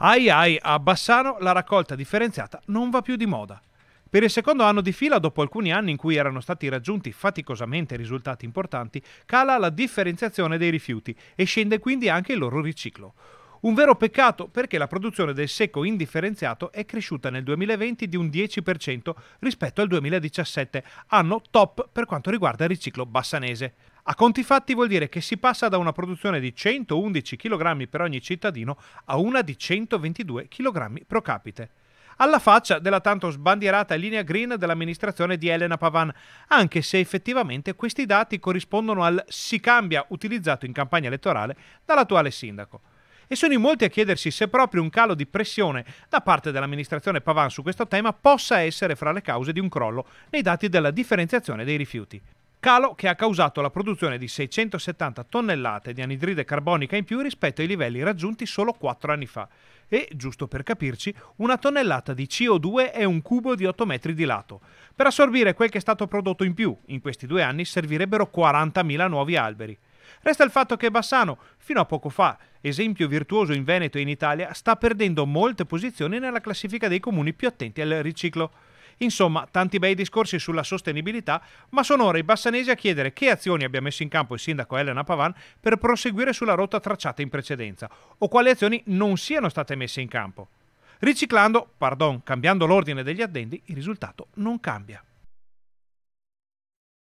Ai ai, a Bassano la raccolta differenziata non va più di moda. Per il secondo anno di fila, dopo alcuni anni in cui erano stati raggiunti faticosamente risultati importanti, cala la differenziazione dei rifiuti e scende quindi anche il loro riciclo. Un vero peccato perché la produzione del secco indifferenziato è cresciuta nel 2020 di un 10% rispetto al 2017, anno top per quanto riguarda il riciclo bassanese. A conti fatti vuol dire che si passa da una produzione di 111 kg per ogni cittadino a una di 122 kg pro capite alla faccia della tanto sbandierata linea green dell'amministrazione di Elena Pavan, anche se effettivamente questi dati corrispondono al si cambia utilizzato in campagna elettorale dall'attuale sindaco e sono in molti a chiedersi se proprio un calo di pressione da parte dell'amministrazione Pavan su questo tema possa essere fra le cause di un crollo nei dati della differenziazione dei rifiuti. Calo che ha causato la produzione di 670 tonnellate di anidride carbonica in più rispetto ai livelli raggiunti solo 4 anni fa e, giusto per capirci, una tonnellata di CO2 è un cubo di 8 metri di lato. Per assorbire quel che è stato prodotto in più in questi due anni servirebbero 40.000 nuovi alberi. Resta il fatto che Bassano, fino a poco fa, esempio virtuoso in Veneto e in Italia, sta perdendo molte posizioni nella classifica dei comuni più attenti al riciclo. Insomma, tanti bei discorsi sulla sostenibilità, ma sono ora i bassanesi a chiedere che azioni abbia messo in campo il sindaco Elena Pavan per proseguire sulla rotta tracciata in precedenza o quali azioni non siano state messe in campo. Riciclando, pardon, cambiando l'ordine degli addendi, il risultato non cambia.